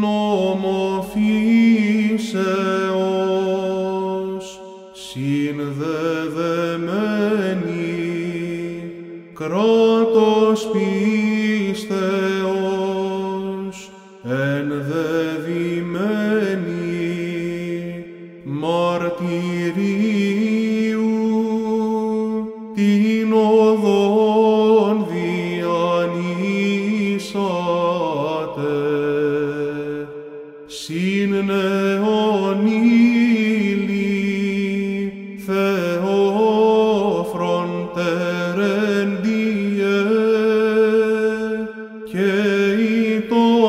νομοφύσεως συνδεδεμένη κράτος πίστεως ενδεδημένη, μαρτυρία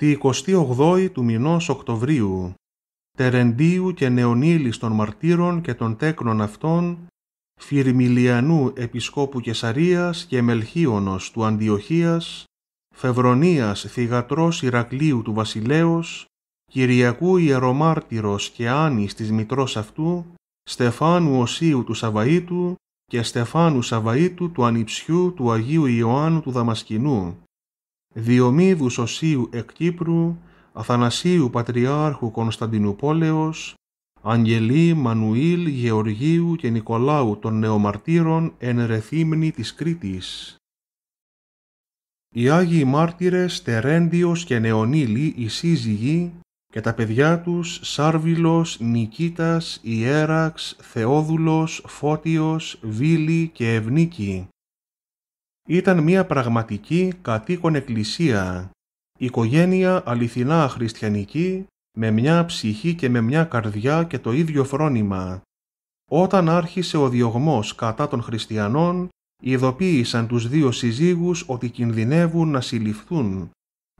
τη 28η του μηνός Οκτωβρίου, Τερεντίου και Νεονίλης των μαρτύρων και των τέκνων αυτών, Φιρμιλιανού Επισκόπου Κεσαρίας και Μελχίωνος του Αντιοχίας, Φευρονίας Θηγατρός Ηρακλείου του Βασιλέως, Κυριακού Ιερομάρτυρος και Άνης της Μητρός αυτού, Στεφάνου Οσίου του Σαβαΐτου και Στεφάνου Σαβαΐτου του Ανιψιού του Αγίου Ιωάννου του Δαμασκηνού, Διομήδους Σωσίου εκ Κύπρου, Αθανασίου Πατριάρχου Κωνσταντινουπόλεως, Αγγελή Μανουήλ Γεωργίου και Νικολάου των Νεομαρτύρων εν Ρεθύμνη της Κρήτης. Οι Άγιοι Μάρτυρες Τερέντιος και Νεονίλη οι σύζυγοι και τα παιδιά τους Σάρβιλος, Νικήτας, Ιέραξ, Θεόδουλος, Φώτιος, Βίλη και Ευνίκη ήταν μια πραγματική κατοίκον εκκλησία, οικογένεια αληθινά χριστιανική, με μια ψυχή και με μια καρδιά και το ίδιο φρόνημα. Όταν άρχισε ο διωγμός κατά των χριστιανών, ειδοποίησαν τους δύο συζύγους ότι κινδυνεύουν να συλληφθούν.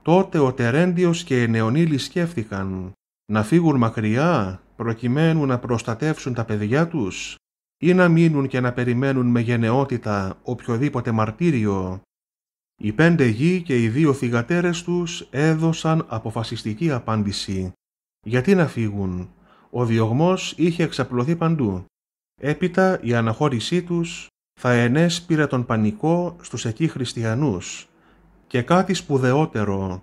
Τότε ο Τερέντιος και η Νεονίλη σκέφτηκαν να φύγουν μακριά προκειμένου να προστατεύσουν τα παιδιά τους ή να μείνουν και να περιμένουν με γενναιότητα οποιοδήποτε μαρτύριο. Οι πέντε γη και οι δύο θυγατέρες τους έδωσαν αποφασιστική απάντηση. Γιατί να φύγουν. Ο διωγμός είχε εξαπλωθεί παντού. Έπειτα η αναχώρησή τους θα ενέσπηρε τον πανικό στους εκεί χριστιανούς. Και κάτι σπουδαιότερο.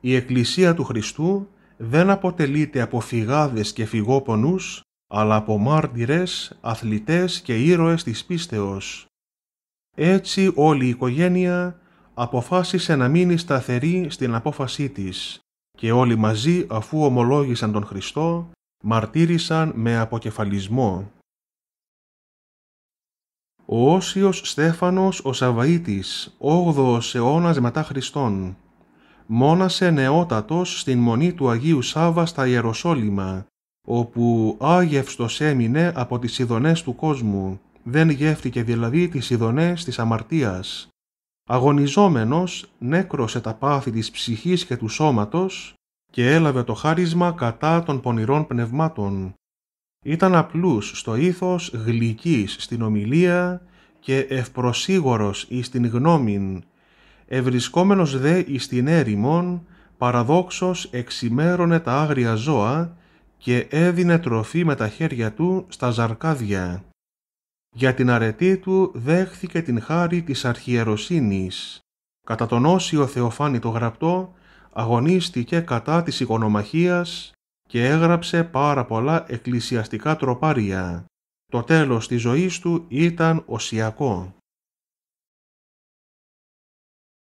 Η Εκκλησία του Χριστού δεν αποτελείται από φυγάδες και φυγόπονους, αλλά από μάρτυρες, αθλητές και ήρωες της πίστεως. Έτσι όλη η οικογένεια αποφάσισε να μείνει σταθερή στην απόφασή της και όλοι μαζί αφού ομολόγησαν τον Χριστό μαρτύρησαν με αποκεφαλισμό. Ο Όσιος Στέφανος ο Σαβαΐτης, 8ος αιώνας μετά Χριστόν, μόνασε νεότατος στην Μονή του Αγίου Σάβα στα Ιεροσόλυμα όπου άγευστος έμεινε από τις ειδονές του κόσμου, δεν γεύτηκε δηλαδή τις ειδονές της αμαρτίας. Αγωνιζόμενος νέκρωσε τα πάθη της ψυχής και του σώματος και έλαβε το χάρισμα κατά των πονηρών πνευμάτων. Ήταν απλούς στο ήθος γλυκής στην ομιλία και ευπροσίγορος εις την γνώμην, ευρισκόμενος δε εις την έρημον, παραδόξως εξημέρωνε τα άγρια ζώα και έδινε τροφή με τα χέρια του στα ζαρκάδια. Για την αρετή του δέχθηκε την χάρη της αρχιεροσύνης. Κατά τον Όσιο Θεοφάνη το γραπτό, αγωνίστηκε κατά της οικονομαχίας και έγραψε πάρα πολλά εκκλησιαστικά τροπάρια. Το τέλος της ζωής του ήταν οσιακό.